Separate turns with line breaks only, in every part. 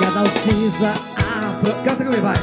Cada alcisa abro... Canta comigo, vai!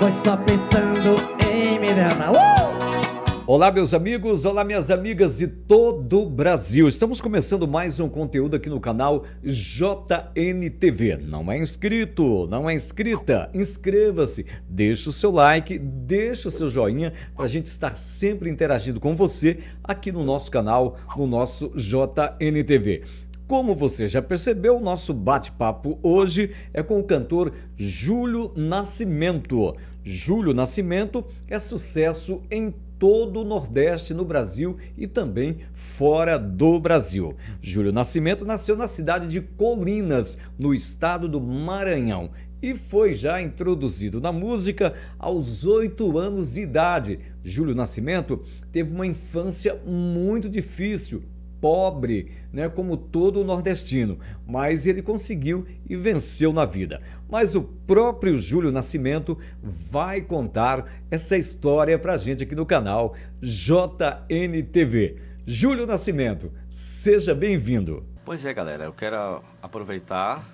Foi só pensando em Mirella. Uh! Olá, meus amigos, olá, minhas amigas de todo o Brasil. Estamos começando mais um conteúdo aqui no canal JNTV. Não é inscrito, não é inscrita? Inscreva-se, deixa o seu like, deixa o seu joinha para a gente estar sempre interagindo com você aqui no nosso canal, no nosso JNTV. Como você já percebeu, nosso bate-papo hoje é com o cantor Júlio Nascimento. Júlio Nascimento é sucesso em todo o Nordeste no Brasil e também fora do Brasil. Júlio Nascimento nasceu na cidade de Colinas, no estado do Maranhão, e foi já introduzido na música aos oito anos de idade. Júlio Nascimento teve uma infância muito difícil, pobre, né, como todo o nordestino, mas ele conseguiu e venceu na vida. Mas o próprio Júlio Nascimento vai contar essa história pra gente aqui no canal JNTV. Júlio Nascimento, seja bem-vindo.
Pois é, galera, eu quero aproveitar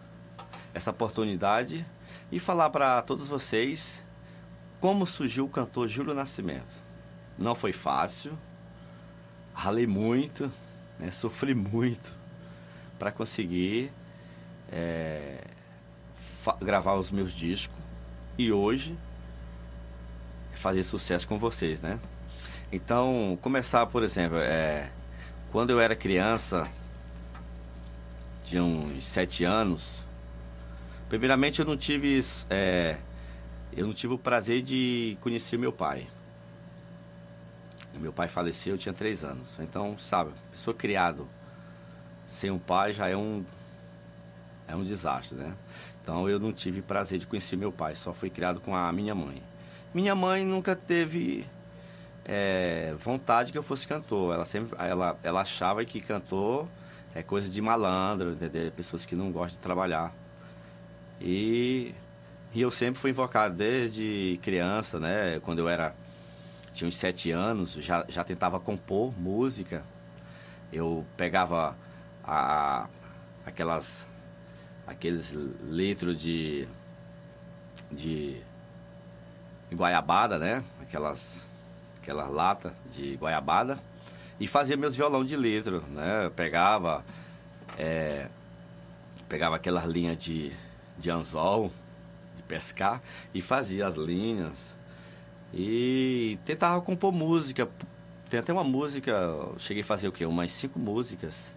essa oportunidade e falar para todos vocês como surgiu o cantor Júlio Nascimento. Não foi fácil, ralei muito, né? Sofri muito para conseguir é, gravar os meus discos e hoje fazer sucesso com vocês, né? Então, começar, por exemplo, é, quando eu era criança, de uns sete anos, primeiramente eu não tive é, eu não tive o prazer de conhecer meu pai. Meu pai faleceu, eu tinha três anos. Então, sabe, pessoa criada sem um pai já é um, é um desastre, né? Então, eu não tive prazer de conhecer meu pai, só fui criado com a minha mãe. Minha mãe nunca teve é, vontade que eu fosse cantor. Ela sempre ela, ela achava que cantor é coisa de malandro, entendeu? pessoas que não gostam de trabalhar. E, e eu sempre fui invocado desde criança, né? Quando eu era tinha uns sete anos, já, já tentava compor música. Eu pegava a, aquelas aqueles litros de de guaiabada, né? Aquelas aquelas lata de guaiabada e fazia meus violão de litro, né? Eu pegava é, pegava aquelas linhas de, de anzol de pescar e fazia as linhas e tentava compor música. Tem até uma música, cheguei a fazer o quê? Umas cinco músicas.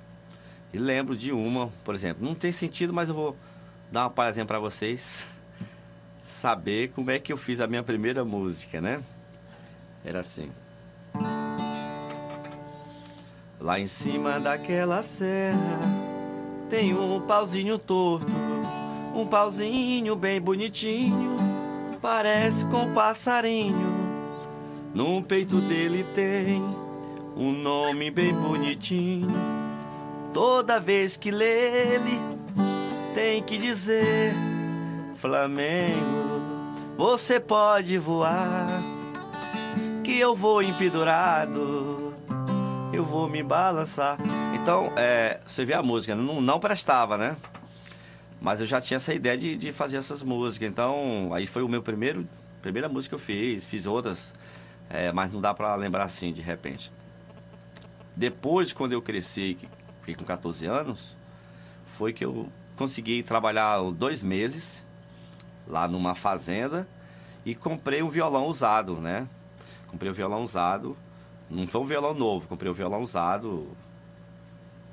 E lembro de uma, por exemplo. Não tem sentido, mas eu vou dar uma paradinha para vocês saber como é que eu fiz a minha primeira música, né? Era assim. Lá em cima daquela serra tem um pauzinho torto, um pauzinho bem bonitinho parece com um passarinho. No peito dele tem um nome bem bonitinho. Toda vez que lê ele, tem que dizer: Flamengo, você pode voar, que eu vou empedurado, eu vou me balançar. Então, é, você vê a música, né? não, não prestava, né? Mas eu já tinha essa ideia de, de fazer essas músicas. Então, aí foi o meu primeiro primeira música que eu fiz, fiz outras, é, mas não dá para lembrar assim de repente. Depois, quando eu cresci, fiquei com 14 anos, foi que eu consegui trabalhar dois meses lá numa fazenda e comprei um violão usado, né? Comprei um violão usado, não foi um violão novo, comprei um violão usado.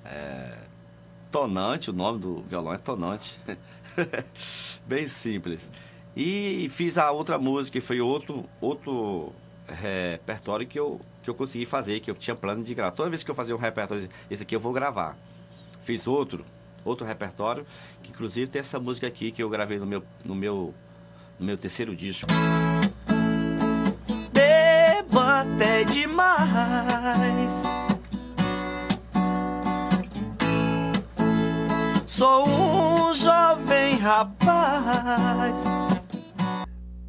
É, Tonante, o nome do violão é Tonante. Bem simples. E fiz a outra música, que foi outro, outro é, repertório que eu, que eu consegui fazer, que eu tinha plano de gravar. Toda vez que eu fazia um repertório, esse aqui eu vou gravar. Fiz outro, outro repertório, que inclusive tem essa música aqui que eu gravei no meu, no meu, no meu terceiro disco. Beba até demais rapaz.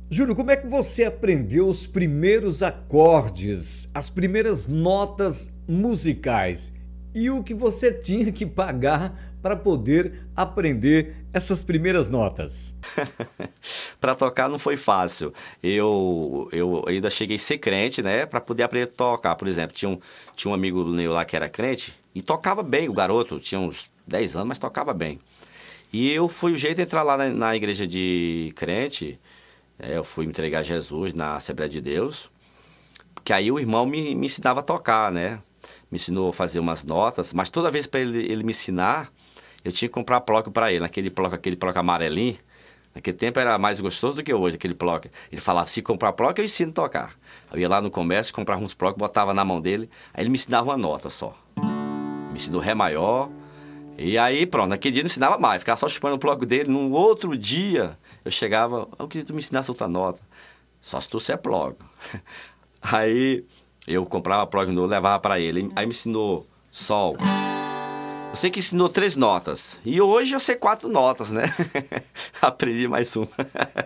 Júlio, como é que você aprendeu os primeiros acordes, as primeiras notas musicais e o que você tinha que pagar para poder aprender essas primeiras notas?
para tocar não foi fácil. Eu, eu ainda cheguei a ser crente, né? Para poder aprender a tocar. Por exemplo, tinha um, tinha um amigo meu lá que era crente e tocava bem o garoto. Tinha uns 10 anos, mas tocava bem. E eu fui o jeito de entrar lá na, na igreja de crente. É, eu fui entregar Jesus na Assembleia de Deus. que aí o irmão me, me ensinava a tocar, né? Me ensinou a fazer umas notas. Mas toda vez para ele, ele me ensinar, eu tinha que comprar placa para ele. Naquele bloco, aquele placa amarelinho. Naquele tempo era mais gostoso do que hoje, aquele placa Ele falava, se comprar placa eu ensino a tocar. Eu ia lá no comércio, comprava uns blocos, botava na mão dele. Aí ele me ensinava uma nota só. Me ensinou Ré maior e aí, pronto, naquele dia não ensinava mais, ficava só chupando o bloco dele. No outro dia, eu chegava, eu queria que tu me ensinasse outra nota. Só se tu é plogo. aí eu comprava plogo novo, levava para ele. Aí me ensinou sol. Eu sei que ensinou três notas. E hoje eu sei quatro notas, né? Aprendi mais uma.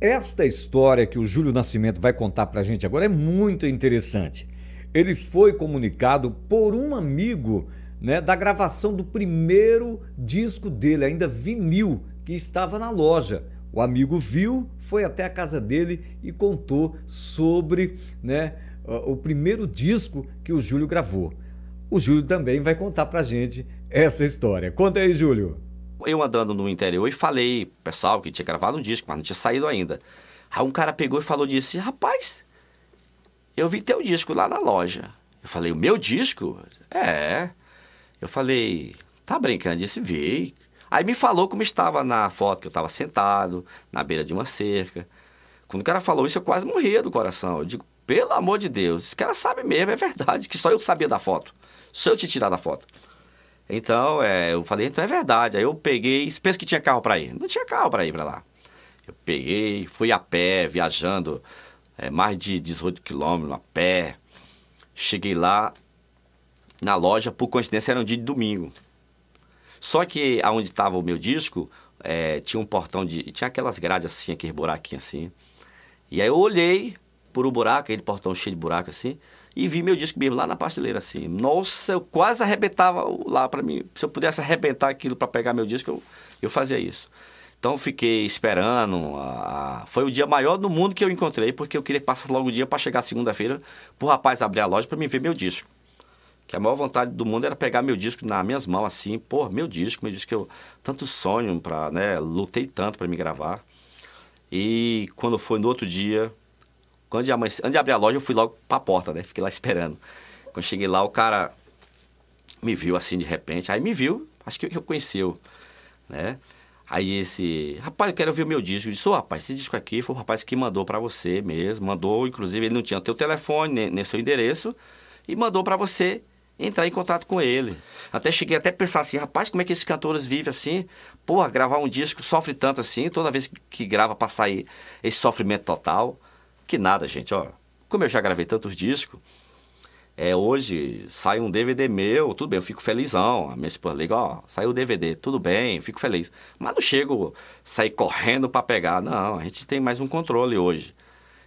Esta história que o Júlio Nascimento vai contar pra gente agora é muito interessante. Ele foi comunicado por um amigo né, da gravação do primeiro disco dele, ainda vinil, que estava na loja. O amigo viu, foi até a casa dele e contou sobre né, o primeiro disco que o Júlio gravou. O Júlio também vai contar pra gente essa história. Conta aí, Júlio.
Eu andando no interior e falei, pessoal, que tinha gravado um disco, mas não tinha saído ainda. Aí um cara pegou e falou disse: Rapaz, eu vi teu disco lá na loja. Eu falei: O meu disco? É. Eu falei, tá brincando? Disse, vi. Aí me falou como estava na foto, que eu estava sentado, na beira de uma cerca. Quando o cara falou isso, eu quase morria do coração. Eu digo, pelo amor de Deus, esse cara sabe mesmo, é verdade, que só eu sabia da foto. Só eu te tirar da foto. Então, é, eu falei, então é verdade. Aí eu peguei, pensa que tinha carro para ir. Não tinha carro para ir para lá. Eu peguei, fui a pé, viajando é, mais de 18 quilômetros a pé. Cheguei lá, na loja, por coincidência era um dia de domingo. Só que aonde estava o meu disco, é, tinha um portão de. tinha aquelas grades assim, aqueles buraquinhos assim. E aí eu olhei por o um buraco, aquele portão cheio de buraco assim, e vi meu disco mesmo lá na pasteleira assim. Nossa, eu quase arrebentava lá para mim. Se eu pudesse arrebentar aquilo para pegar meu disco, eu, eu fazia isso. Então fiquei esperando. A... Foi o dia maior do mundo que eu encontrei, porque eu queria passar logo o dia para chegar segunda-feira, pro rapaz abrir a loja para me ver meu disco que a maior vontade do mundo era pegar meu disco nas minhas mãos, assim, pô, meu disco, meu disco que eu tanto sonho para, né, lutei tanto para me gravar. E quando foi no outro dia, quando de, antes de abrir a loja, eu fui logo para a porta, né? Fiquei lá esperando. Quando cheguei lá, o cara me viu assim de repente, aí me viu, acho que reconheceu, né? Aí esse, rapaz, eu quero ver o meu disco. Eu disse, oh, rapaz, esse disco aqui foi o rapaz que mandou para você mesmo. Mandou, inclusive, ele não tinha teu telefone, nem, nem seu endereço. E mandou para você entrar em contato com ele. Até cheguei até a pensar assim, rapaz, como é que esses cantores vivem assim? Porra, gravar um disco sofre tanto assim, toda vez que grava pra sair esse sofrimento total. Que nada, gente, ó. Como eu já gravei tantos discos, é, hoje sai um DVD meu, tudo bem, eu fico felizão. A minha esposa liga, ó, saiu o DVD, tudo bem, fico feliz. Mas não chego sair correndo para pegar, não. A gente tem mais um controle hoje.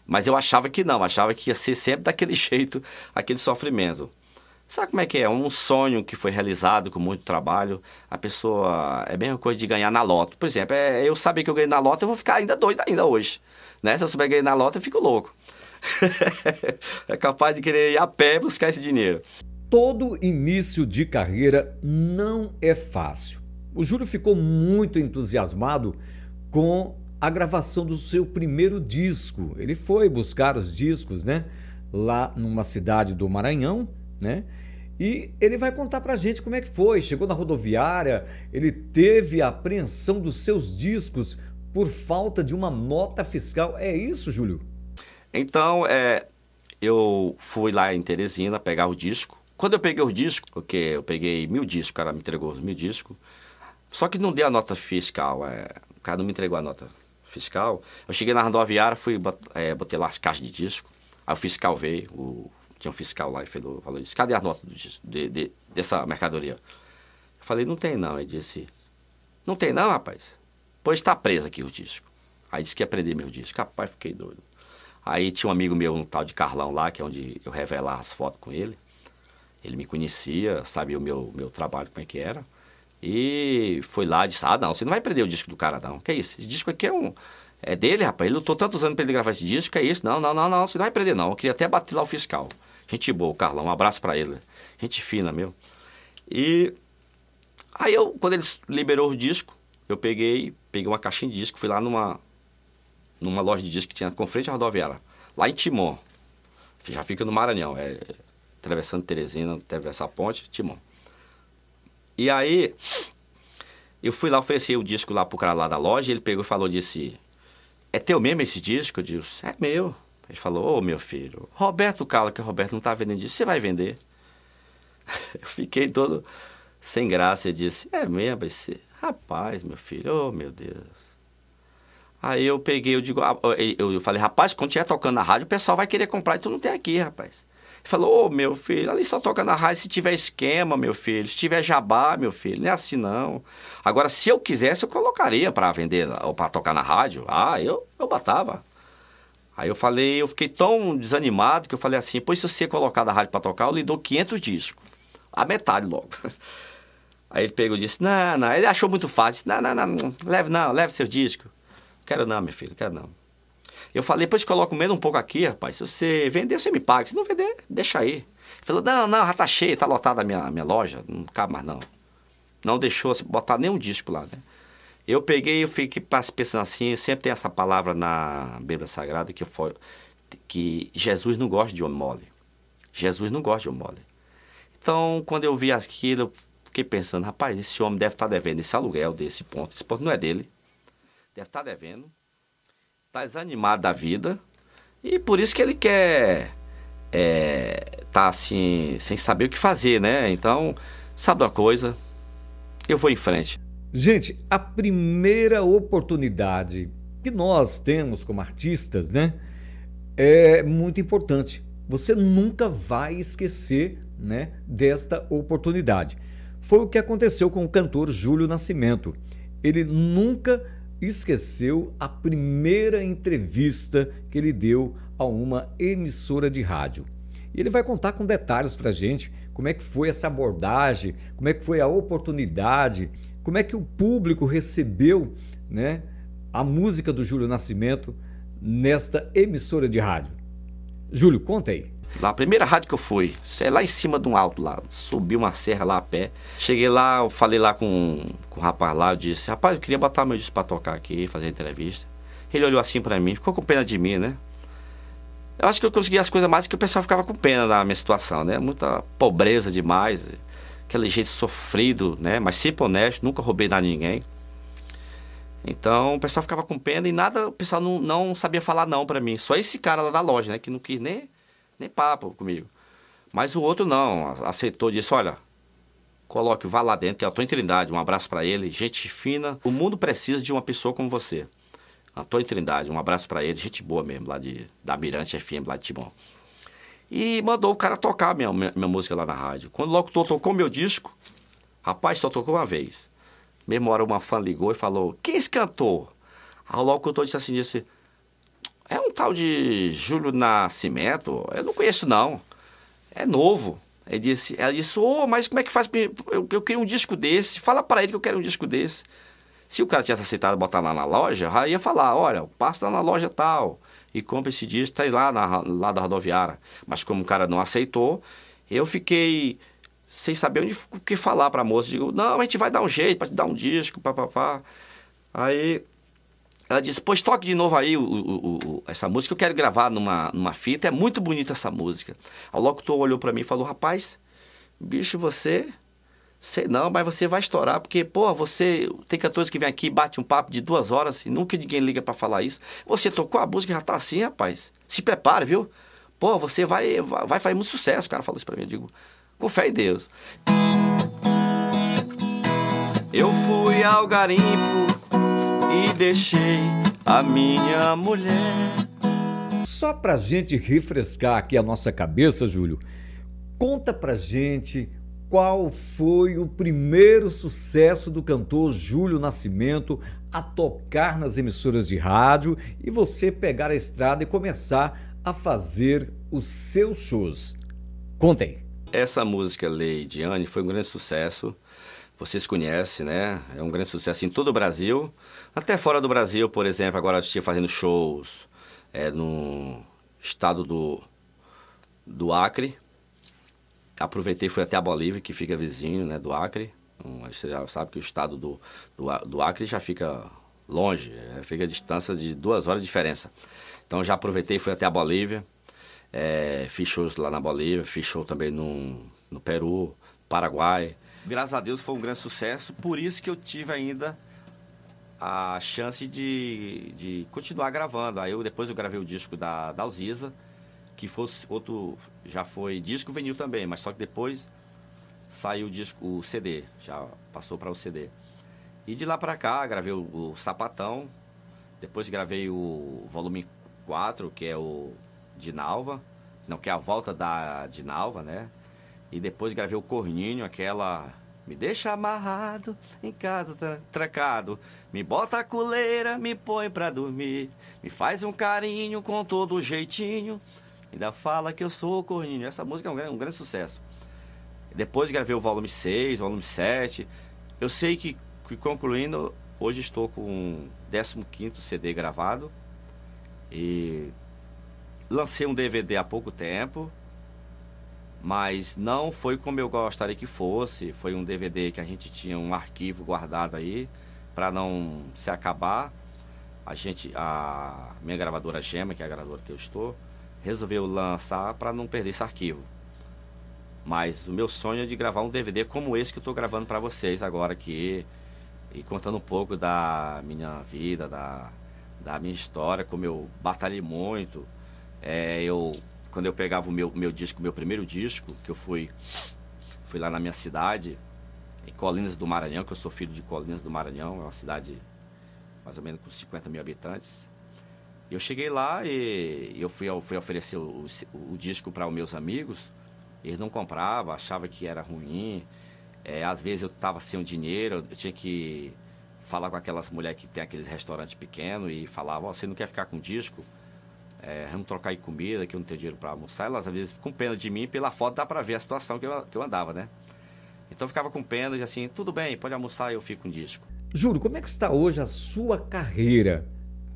Mas eu achava que não, achava que ia ser sempre daquele jeito, aquele sofrimento. Sabe como é que é? Um sonho que foi realizado com muito trabalho, a pessoa. É a coisa de ganhar na loto. Por exemplo, é, eu saber que eu ganhei na loto, eu vou ficar ainda doido ainda hoje. Né? Se eu souber ganhar na loto, eu fico louco. é capaz de querer ir a pé buscar esse dinheiro. Todo início
de carreira não é fácil. O Júlio ficou muito entusiasmado com a gravação do seu primeiro disco. Ele foi buscar os discos, né? Lá numa cidade do Maranhão né? E ele vai contar para a gente como é que foi. Chegou na rodoviária, ele teve a apreensão dos seus discos por falta de uma nota fiscal. É isso, Júlio?
Então, é, eu fui lá em Teresina pegar o disco. Quando eu peguei o disco, porque eu peguei mil discos, o cara me entregou os mil discos, só que não dei a nota fiscal, é, o cara não me entregou a nota fiscal. Eu cheguei na rodoviária, fui, é, botei lá as caixas de disco, aí o fiscal veio, o tinha um fiscal lá e falou, falou disse cadê a nota de, de, dessa mercadoria? Eu falei, não tem não. Ele disse, não tem não, rapaz? Pois está preso aqui o disco. Aí disse que ia prender meu disco. Rapaz, fiquei doido. Aí tinha um amigo meu, um tal de Carlão lá, que é onde eu revelava as fotos com ele. Ele me conhecia, sabia o meu, meu trabalho, como é que era. E foi lá e disse, ah, não, você não vai prender o disco do cara, não. Que é isso? Esse disco aqui é um... É dele, rapaz. Ele lutou tantos anos para ele gravar esse disco, que é isso? Não, não, não, não, você não vai prender, não. Eu queria até bater lá o fiscal. Gente boa, o Carlão, um abraço para ele. Gente fina, meu. E aí eu, quando eles liberou o disco, eu peguei, peguei uma caixinha de disco, fui lá numa, numa loja de disco que tinha com frente à rodoviária, lá em Timon. Já fica no Maranhão, é atravessando Teresina, atravessar a ponte, Timon. E aí, eu fui lá, oferecer o disco lá pro cara lá da loja, ele pegou e falou, disse, é teu mesmo esse disco? Eu disse, é meu. Ele falou, ô meu filho, Roberto Cala, que o Roberto não está vendendo isso, você vai vender? Eu fiquei todo sem graça e disse, é mesmo? Esse... Rapaz, meu filho, ô oh, meu Deus. Aí eu peguei, eu digo, ah, eu falei, rapaz, quando tiver tocando na rádio, o pessoal vai querer comprar e então tu não tem aqui, rapaz. Ele falou, ô oh, meu filho, ali só toca na rádio se tiver esquema, meu filho, se tiver jabá, meu filho, não é assim não. Agora, se eu quisesse, eu colocaria para vender ou para tocar na rádio. Ah, eu, eu batava. Aí eu falei, eu fiquei tão desanimado que eu falei assim, pois se você colocar na rádio para tocar, eu lhe dou 500 discos. A metade logo. Aí ele pegou e disse, não, não. Ele achou muito fácil. não, não, não, leve não, leve seu disco. Quero não, meu filho, quero não. Eu falei, pois coloco menos um pouco aqui, rapaz. Se você vender, você me paga. Se não vender, deixa aí. Ele falou, não, não, já tá cheio, tá lotada a minha, minha loja, não cabe mais não. Não deixou botar nenhum disco lá, né? Eu peguei, eu fiquei pensando assim, sempre tem essa palavra na Bíblia Sagrada que, foi, que Jesus não gosta de homem mole. Jesus não gosta de homem mole. Então, quando eu vi aquilo, eu fiquei pensando, rapaz, esse homem deve estar tá devendo esse aluguel desse ponto. Esse ponto não é dele. Deve estar tá devendo. Está desanimado da vida. E por isso que ele quer é, tá assim, sem saber o que fazer, né? Então, sabe uma coisa? Eu vou em frente.
Gente, a primeira oportunidade que nós temos como artistas, né, é muito importante. Você nunca vai esquecer, né, desta oportunidade. Foi o que aconteceu com o cantor Júlio Nascimento. Ele nunca esqueceu a primeira entrevista que ele deu a uma emissora de rádio. E ele vai contar com detalhes para gente como é que foi essa abordagem, como é que foi a oportunidade como é que o público recebeu né, a música do Júlio Nascimento nesta emissora de rádio.
Júlio, conta aí. Na a primeira rádio que eu fui, é lá em cima de um alto lá, subi uma serra lá a pé. Cheguei lá, falei lá com, com o rapaz lá, eu disse, rapaz, eu queria botar meu disco pra tocar aqui, fazer entrevista. Ele olhou assim para mim, ficou com pena de mim, né? Eu acho que eu consegui as coisas mais que o pessoal ficava com pena da minha situação, né? Muita pobreza demais aquele jeito sofrido, né? Mas sempre honesto, nunca roubei nada de ninguém. Então o pessoal ficava com pena e nada, o pessoal não, não sabia falar não para mim. Só esse cara lá da loja, né? Que não quis nem, nem papo comigo. Mas o outro não, aceitou, disse, olha, coloque, vá lá dentro, que é a Antônio Trindade, um abraço para ele, gente fina. O mundo precisa de uma pessoa como você. Antônio Trindade, um abraço para ele, gente boa mesmo, lá de, da Mirante FM, lá de Timon e mandou o cara tocar minha, minha, minha música lá na rádio. Quando o locutor tocou meu disco, rapaz, só tocou uma vez. Mesmo hora uma fã ligou e falou, quem é esse cantor? Aí o locutor disse assim, disse, é um tal de Júlio Nascimento, eu não conheço não, é novo. Ele disse, ela disse, ô, oh, mas como é que faz, eu, eu queria um disco desse, fala para ele que eu quero um disco desse. Se o cara tivesse aceitado botar lá na loja, aí ia falar, olha, passa lá na loja tal, e compra esse disco, tá lá, na, lá da rodoviária. Mas como o cara não aceitou, eu fiquei sem saber onde, o que falar para a moça. Digo, não, a gente vai dar um jeito para te dar um disco, papapá. Aí ela disse, pois toque de novo aí o, o, o, essa música, eu quero gravar numa, numa fita, é muito bonita essa música. O locutor olhou para mim e falou, rapaz, bicho, você Sei não, mas você vai estourar, porque, pô, você. Tem 14 que vem aqui bate um papo de duas horas, e assim, nunca ninguém liga para falar isso. Você tocou a música já tá assim, rapaz. Se prepare, viu? Pô, você vai, vai fazer muito sucesso. O cara falou isso pra mim. Eu digo, com fé em Deus. Eu fui ao garimpo e deixei a minha mulher. Só pra gente
refrescar aqui a nossa cabeça, Júlio, conta pra gente qual foi o primeiro sucesso do cantor Júlio Nascimento a tocar nas emissoras de rádio e você pegar a estrada e começar a fazer os seus shows? Contem.
Essa música Lady Anne foi um grande sucesso. Vocês conhecem, né? É um grande sucesso em todo o Brasil. Até fora do Brasil, por exemplo, agora eu estive fazendo shows é, no estado do, do Acre, aproveitei fui até a Bolívia, que fica vizinho né, do Acre. Hum, você já sabe que o estado do, do, do Acre já fica longe, é, fica a distância de duas horas de diferença. Então já aproveitei fui até a Bolívia, é, fiz shows lá na Bolívia, fiz show também no, no Peru, Paraguai. Graças a Deus foi um grande sucesso, por isso que eu tive ainda a chance de, de continuar gravando. Aí eu, depois eu gravei o disco da, da Alziza, que fosse outro, já foi disco vinil também, mas só que depois saiu o disco, o CD, já passou para o CD. E de lá para cá gravei o, o, Sapatão, depois gravei o volume 4, que é o Dinalva, não, que é a volta da Dinalva, né? E depois gravei o Corninho, aquela me deixa amarrado, em casa trancado. Me bota a coleira, me põe pra dormir. Me faz um carinho com todo jeitinho. Ainda fala que eu sou corninho. Essa música é um, um grande sucesso. Depois gravei o volume 6, volume 7. Eu sei que, que concluindo, hoje estou com o 15 CD gravado. E lancei um DVD há pouco tempo. Mas não foi como eu gostaria que fosse. Foi um DVD que a gente tinha um arquivo guardado aí para não se acabar. A gente, a minha gravadora Gema, que é a gravadora que eu estou, resolveu lançar para não perder esse arquivo. Mas o meu sonho é de gravar um DVD como esse que eu estou gravando para vocês agora aqui e contando um pouco da minha vida, da, da minha história, como eu batalhei muito. É, eu quando eu pegava o meu, meu disco, meu primeiro disco, que eu fui, fui lá na minha cidade, em Colinas do Maranhão, que eu sou filho de Colinas do Maranhão, é uma cidade mais ou menos com 50 mil habitantes. Eu cheguei lá e eu fui, fui oferecer o, o, o disco para os meus amigos. Eles não compravam, achava que era ruim. É, às vezes eu estava sem o dinheiro, eu tinha que falar com aquelas mulheres que tem aqueles restaurantes pequenos e falava, oh, você não quer ficar com disco? É, vamos trocar aí comida, que eu não tenho dinheiro para almoçar. Elas às vezes com pena de mim, pela foto dá para ver a situação que eu, que eu andava, né? Então eu ficava com pena de assim, tudo bem, pode almoçar, eu fico com disco.
Juro, como é que está hoje a sua carreira?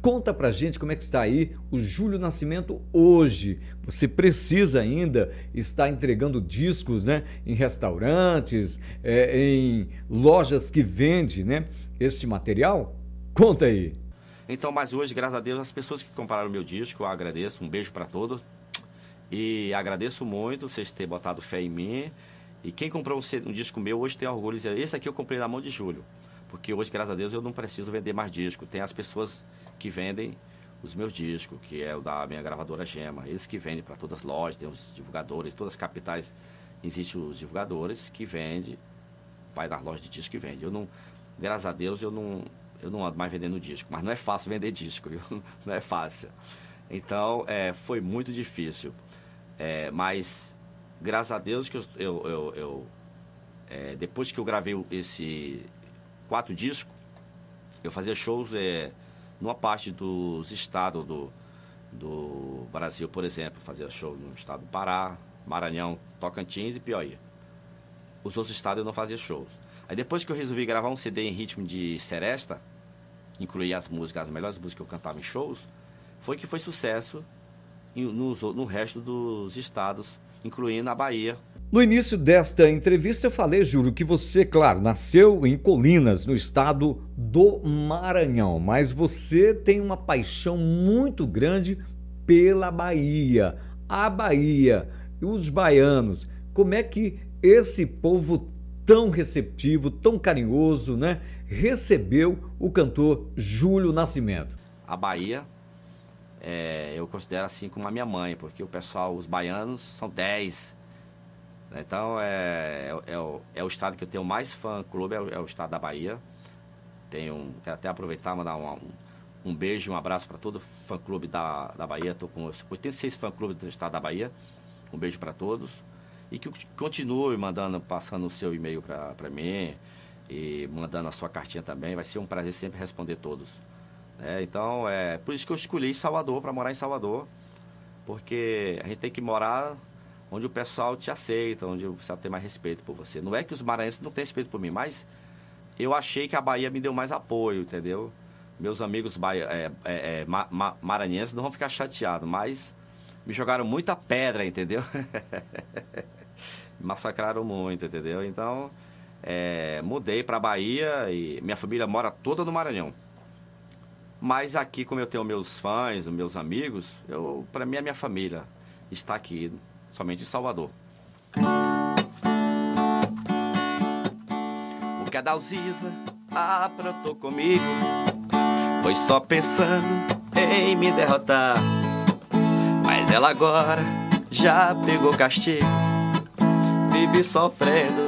Conta pra gente como é que está aí o Júlio Nascimento hoje. Você precisa ainda estar entregando discos, né? Em restaurantes, é, em lojas que vendem, né? Este material? Conta aí.
Então, mas hoje, graças a Deus, as pessoas que compraram meu disco, eu agradeço. Um beijo para todos. E agradeço muito vocês terem botado fé em mim. E quem comprou um, um disco meu hoje tem orgulho de dizer, esse aqui eu comprei na mão de Júlio. Porque hoje, graças a Deus, eu não preciso vender mais disco. Tem as pessoas que vendem os meus discos, que é o da minha gravadora Gema. Eles que vendem para todas as lojas, tem os divulgadores, todas as capitais existem os divulgadores que vendem, vai nas lojas de disco e vende. Eu não, graças a Deus, eu não, eu não ando mais vendendo disco, mas não é fácil vender disco, viu? não é fácil. Então, é, foi muito difícil. É, mas, graças a Deus, que eu, eu, eu, eu é, depois que eu gravei esse quatro discos, eu fazia shows é, numa parte dos estados do, do Brasil, por exemplo. Fazia show no estado do Pará, Maranhão, Tocantins e Piauí. Os outros estados eu não fazia shows. Aí depois que eu resolvi gravar um CD em ritmo de seresta, incluir as músicas, as melhores músicas que eu cantava em shows, foi que foi sucesso no, no resto dos estados, incluindo a Bahia,
no início desta entrevista eu falei, Júlio, que você, claro, nasceu em Colinas, no estado do Maranhão, mas você tem uma paixão muito grande pela Bahia, a Bahia e os baianos. Como é que esse povo tão receptivo, tão carinhoso, né, recebeu o cantor Júlio Nascimento?
A Bahia é, eu considero assim como a minha mãe, porque o pessoal, os baianos, são 10 né? Então, é, é, é, o, é o estado que eu tenho mais fã-clube, é, é, o estado da Bahia. Tenho, quero até aproveitar e mandar um, um, um beijo, um abraço para todo fã-clube da, da Bahia. Estou com 86 fã-clubes do estado da Bahia. Um beijo para todos. E que continue mandando, passando o seu e-mail para mim e mandando a sua cartinha também. Vai ser um prazer sempre responder todos. É, então, é por isso que eu escolhi Salvador, para morar em Salvador. Porque a gente tem que morar onde o pessoal te aceita, onde o pessoal tem mais respeito por você. Não é que os maranhenses não têm respeito por mim, mas eu achei que a Bahia me deu mais apoio, entendeu? Meus amigos baia, é, é, é, ma, ma, maranhenses não vão ficar chateados, mas me jogaram muita pedra, entendeu? me massacraram muito, entendeu? Então, é, mudei para Bahia e minha família mora toda no Maranhão. Mas aqui, como eu tenho meus fãs, meus amigos, para mim a minha família está aqui somente em Salvador. O que a Dalziza aprontou ah, comigo foi só pensando em me derrotar. Mas ela agora já pegou castigo, vive sofrendo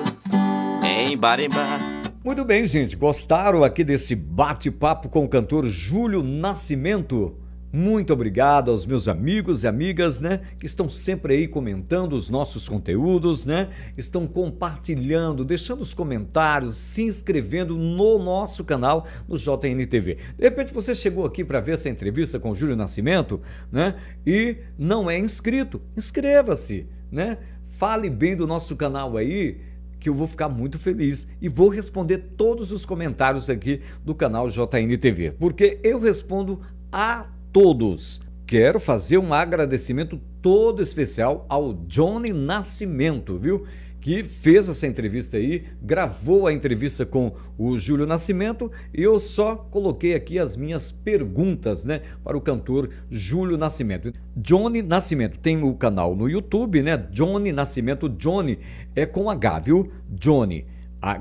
em Barimbá.
Muito bem, gente. Gostaram aqui desse bate-papo com o cantor Júlio Nascimento? Muito obrigado aos meus amigos e amigas, né, que estão sempre aí comentando os nossos conteúdos, né? Estão compartilhando, deixando os comentários, se inscrevendo no nosso canal no JNTV. De repente você chegou aqui para ver essa entrevista com o Júlio Nascimento, né? E não é inscrito. Inscreva-se, né? Fale bem do nosso canal aí, que eu vou ficar muito feliz e vou responder todos os comentários aqui do canal JNTV, porque eu respondo a todos. Quero fazer um agradecimento todo especial ao Johnny Nascimento, viu? que fez essa entrevista aí, gravou a entrevista com o Júlio Nascimento e eu só coloquei aqui as minhas perguntas, né, para o cantor Júlio Nascimento. Johnny Nascimento tem o canal no YouTube, né? Johnny Nascimento, Johnny é com H, viu? Johnny,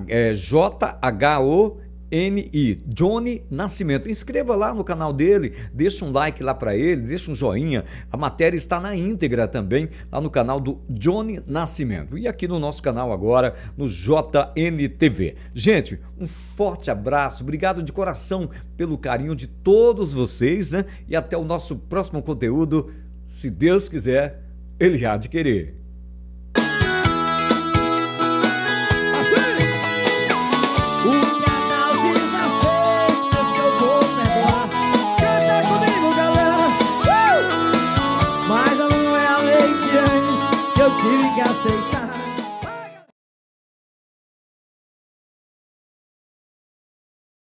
é J H O N.I. Johnny Nascimento. Inscreva lá no canal dele, deixa um like lá para ele, deixa um joinha. A matéria está na íntegra também, lá no canal do Johnny Nascimento. E aqui no nosso canal agora, no JNTV. Gente, um forte abraço, obrigado de coração pelo carinho de todos vocês, né? E até o nosso próximo conteúdo, se Deus quiser, ele há de querer.